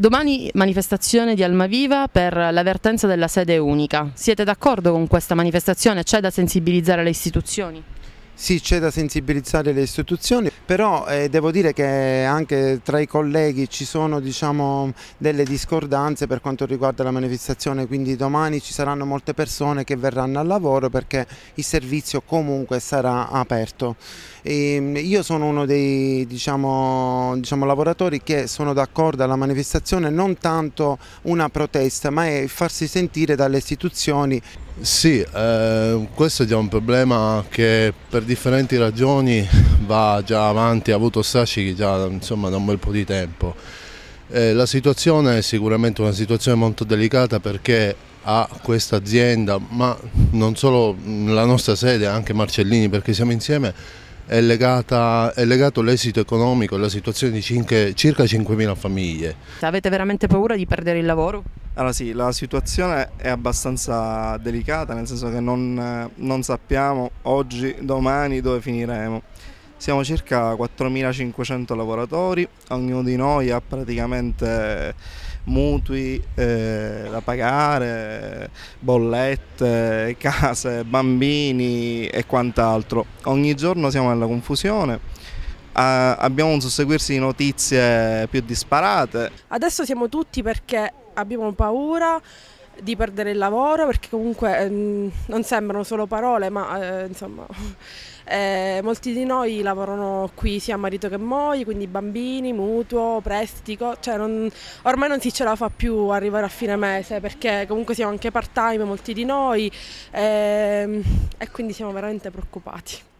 Domani manifestazione di Almaviva per l'avvertenza della sede unica. Siete d'accordo con questa manifestazione? C'è da sensibilizzare le istituzioni? Sì, c'è da sensibilizzare le istituzioni, però eh, devo dire che anche tra i colleghi ci sono diciamo, delle discordanze per quanto riguarda la manifestazione, quindi domani ci saranno molte persone che verranno al lavoro perché il servizio comunque sarà aperto. E, ehm, io sono uno dei diciamo, diciamo, lavoratori che sono d'accordo alla manifestazione, non tanto una protesta, ma è farsi sentire dalle istituzioni. Sì, eh, questo è già un problema che per differenti ragioni va già avanti, ha avuto strascichi già insomma, da un bel po' di tempo. Eh, la situazione è sicuramente una situazione molto delicata perché a questa azienda, ma non solo la nostra sede, anche Marcellini perché siamo insieme, è, legata, è legato l'esito economico e la situazione di cinque, circa 5.000 famiglie. Avete veramente paura di perdere il lavoro? Allora sì, la situazione è abbastanza delicata, nel senso che non, non sappiamo oggi, domani dove finiremo. Siamo circa 4.500 lavoratori, ognuno di noi ha praticamente mutui eh, da pagare, bollette, case, bambini e quant'altro. Ogni giorno siamo nella confusione, Uh, abbiamo un susseguirsi di notizie più disparate. Adesso siamo tutti perché abbiamo paura di perdere il lavoro perché comunque ehm, non sembrano solo parole ma eh, insomma eh, molti di noi lavorano qui sia marito che moglie quindi bambini, mutuo, prestito cioè non, ormai non si ce la fa più arrivare a fine mese perché comunque siamo anche part time molti di noi ehm, e quindi siamo veramente preoccupati